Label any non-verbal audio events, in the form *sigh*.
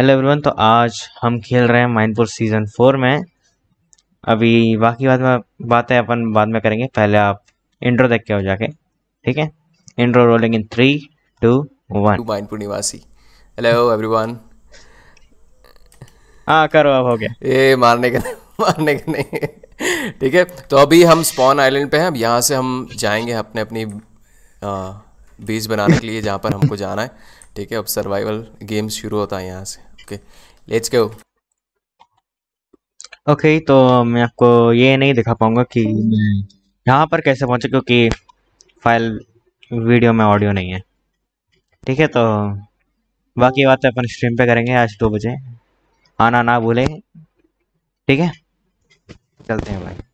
hello everyone तो आज हम खेल रहे हैं माइनपुर सीजन फोर में अभी बाकी बाद में बातें अपन बाद में करेंगे पहले आप इंट्रो देख के हो जाके ठीक है intro rolling in three two one माइनपुर निवासी हेलो एवरीवन हाँ करो अब हो गया ये मारने का *laughs* मारने का नहीं ठीक है तो अभी हम स्पॉन आइलैंड पे हैं अब यहाँ से हम जाएंगे अपने अपनी बीज बनाने के लिए जहाँ पर हमको जाना है ठीक है अब सर्वाइवल गेम शुरू होता है यहाँ से ओके लेट्स गो ओके तो मैं आपको ये नहीं दिखा पाऊंगा कि मैं यहाँ पर कैसे पहुंचे क्योंकि फाइल वीडियो में ऑडियो नहीं है ठीक है तो बाकी बातें अपन स्ट्रीम पे करेंगे आज दो बजे आना ना भूलें ठीक है चलते हैं भाई